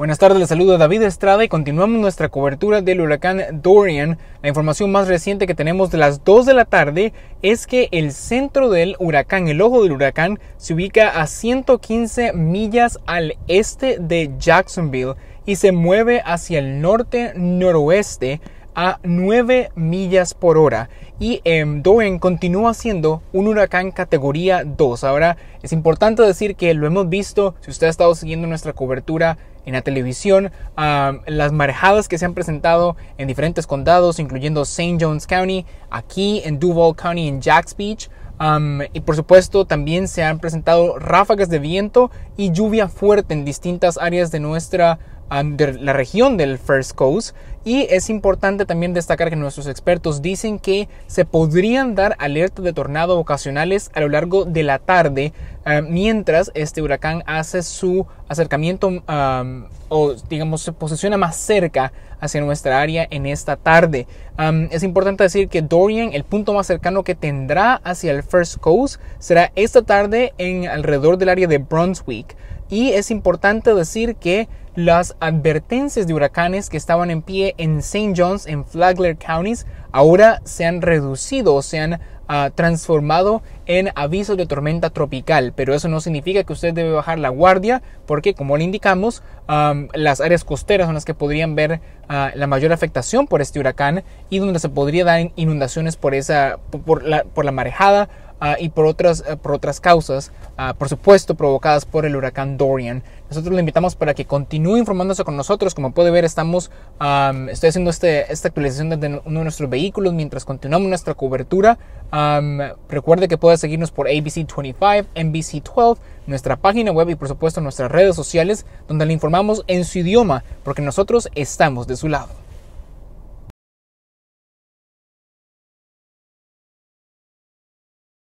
Buenas tardes, les saludo David Estrada y continuamos nuestra cobertura del huracán Dorian. La información más reciente que tenemos de las 2 de la tarde es que el centro del huracán, el ojo del huracán, se ubica a 115 millas al este de Jacksonville y se mueve hacia el norte-noroeste a 9 millas por hora y en em, Doen continúa siendo un huracán categoría 2. Ahora es importante decir que lo hemos visto, si usted ha estado siguiendo nuestra cobertura en la televisión, las marejadas que se han presentado en diferentes condados, incluyendo St. John's County, aquí en Duval County, en Jacks Beach. y por supuesto también se han presentado ráfagas de viento y lluvia fuerte en distintas áreas de nuestra de la región del First Coast. Y es importante también destacar que nuestros expertos dicen que se podrían dar alertas de tornado ocasionales a lo largo de la tarde eh, mientras este huracán hace su acercamiento o digamos se posiciona más cerca hacia nuestra área en esta tarde. es importante decir que Dorian, el punto más cercano que tendrá hacia el First Coast, será esta tarde en alrededor del área de Brunswick. Y es importante decir que las advertencias de huracanes que estaban en pie en St. John's, en Flagler Counties, ahora se han reducido o se han ah, transformado en avisos de tormenta tropical. Pero eso no significa que usted debe bajar la guardia, porque como le indicamos, las áreas costeras son las que podrían ver ah, la mayor afectación por este huracán y donde se podría dar inundaciones por, esa, por la marejada Ah, y por otras, eh, por otras causas, ah, por supuesto provocadas por el huracán Dorian. Nosotros le invitamos para que continúe informándose con nosotros. Como puede ver, estamos, estoy haciendo este, esta actualización desde uno de nuestros vehículos mientras continuamos nuestra cobertura. recuerde que puede seguirnos por ABC25, NBC12, nuestra página web y por supuesto nuestras redes sociales donde le informamos en su idioma porque nosotros estamos de su lado.